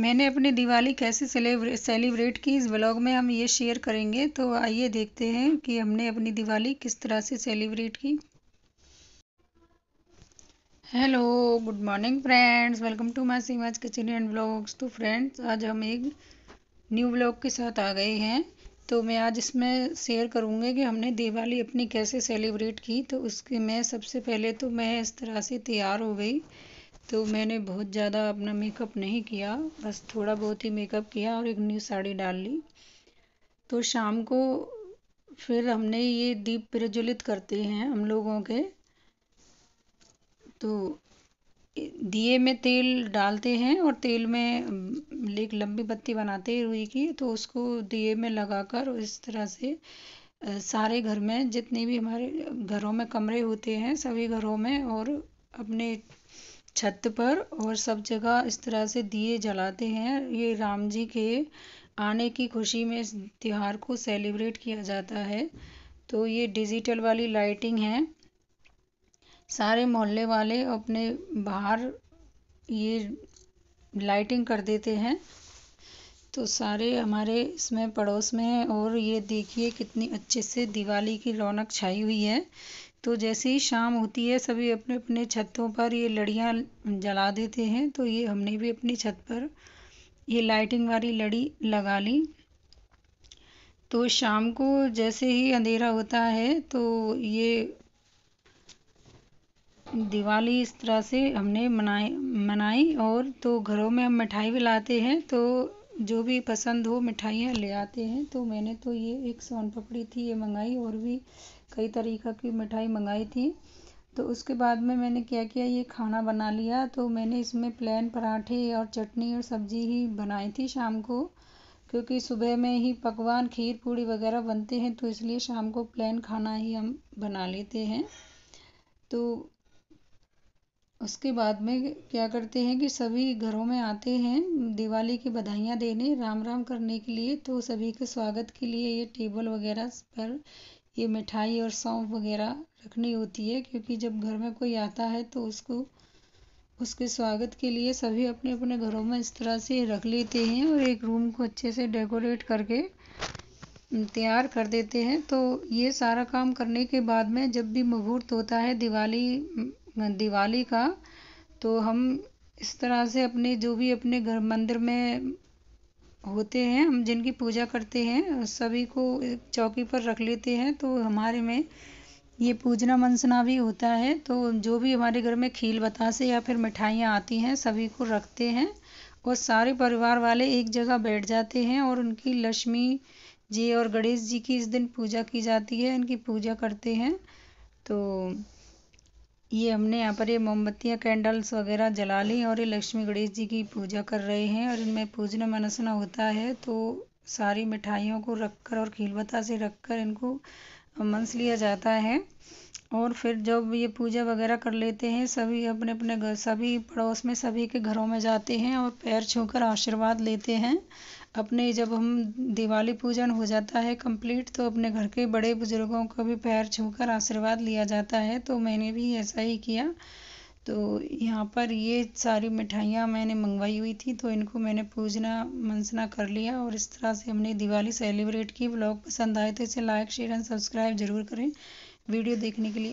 मैंने अपनी दिवाली कैसे सेलिब्रेट की इस ब्लॉग में हम ये शेयर करेंगे तो आइए देखते हैं कि हमने अपनी दिवाली किस तरह से सेलिब्रेट की hello good morning friends welcome to my Seema's kitchen and blogs तो फ्रेंड्स आज हम एक न्यू ब्लॉग के साथ आ गए हैं तो मैं आज इसमें शेयर करूँगी कि हमने दिवाली अपनी कैसे सेलिब्रेट की तो उसके मैं सबसे पहले तो मैं इस तरह से तैयार हो गई तो मैंने बहुत ज़्यादा अपना मेकअप नहीं किया बस थोड़ा बहुत ही मेकअप किया और एक न्यू साड़ी डाल ली तो शाम को फिर हमने ये दीप प्रज्वलित करते हैं हम लोगों के तो दिए में तेल डालते हैं और तेल में एक लंबी बत्ती बनाते हैं रुई की तो उसको दिए में लगाकर इस तरह से सारे घर में जितने भी हमारे घरों में कमरे होते हैं सभी घरों में और अपने छत पर और सब जगह इस तरह से दिए जलाते हैं ये राम जी के आने की खुशी में इस त्योहार को सेलिब्रेट किया जाता है तो ये डिजिटल वाली लाइटिंग है सारे मोहल्ले वाले अपने बाहर ये लाइटिंग कर देते हैं तो सारे हमारे इसमें पड़ोस में हैं और ये देखिए कितनी अच्छे से दिवाली की रौनक छाई हुई है तो जैसे ही शाम होती है सभी अपने अपने छतों पर ये लड़ियाँ जला देते हैं तो ये हमने भी अपनी छत पर ये लाइटिंग वाली लड़ी लगा ली तो शाम को जैसे ही अंधेरा होता है तो ये दिवाली इस तरह से हमने मनाई मनाई और तो घरों में हम मिठाई भी लाते हैं तो जो भी पसंद हो मिठाइयाँ ले आते हैं तो मैंने तो ये एक सोन पपड़ी थी ये मंगाई और भी कई तरीक़े की मिठाई मंगाई थी तो उसके बाद में मैंने क्या किया ये खाना बना लिया तो मैंने इसमें प्लेन पराठे और चटनी और सब्ज़ी ही बनाई थी शाम को क्योंकि सुबह में ही पकवान खीर पूड़ी वगैरह बनते हैं तो इसलिए शाम को प्लेन खाना ही हम बना लेते हैं तो उसके बाद में क्या करते हैं कि सभी घरों में आते हैं दिवाली की बधाइयाँ देने राम राम करने के लिए तो सभी के स्वागत के लिए ये टेबल वगैरह पर ये मिठाई और सौंफ वगैरह रखनी होती है क्योंकि जब घर में कोई आता है तो उसको उसके स्वागत के लिए सभी अपने अपने घरों में इस तरह से रख लेते हैं और एक रूम को अच्छे से डेकोरेट करके तैयार कर देते हैं तो ये सारा काम करने के बाद में जब भी मुहूर्त होता है दिवाली दिवाली का तो हम इस तरह से अपने जो भी अपने घर मंदिर में होते हैं हम जिनकी पूजा करते हैं सभी को चौकी पर रख लेते हैं तो हमारे में ये पूजना मंसना भी होता है तो जो भी हमारे घर में खील बतासे या फिर मिठाइयाँ आती हैं सभी को रखते हैं और सारे परिवार वाले एक जगह बैठ जाते हैं और उनकी लक्ष्मी जी और गणेश जी की इस दिन पूजा की जाती है इनकी पूजा करते हैं तो ये हमने यहाँ पर ये मोमबत्तियाँ कैंडल्स वगैरह जला ली और ये लक्ष्मी गणेश जी की पूजा कर रहे हैं और इनमें पूजना मनसना होता है तो सारी मिठाइयों को रखकर और खीलबता से रखकर इनको मंस लिया जाता है और फिर जब ये पूजा वगैरह कर लेते हैं सभी अपने अपने घर सभी पड़ोस में सभी के घरों में जाते हैं और पैर छूकर आशीर्वाद लेते हैं अपने जब हम दिवाली पूजन हो जाता है कंप्लीट तो अपने घर के बड़े बुजुर्गों को भी पैर छूकर आशीर्वाद लिया जाता है तो मैंने भी ऐसा ही किया तो यहाँ पर ये सारी मिठाइयाँ मैंने मंगवाई हुई थी तो इनको मैंने पूजना मनसना कर लिया और इस तरह से हमने दिवाली सेलिब्रेट की ब्लॉग पसंद आए तो इसे लाइक शेयर एंड सब्सक्राइब जरूर करें वीडियो देखने के लिए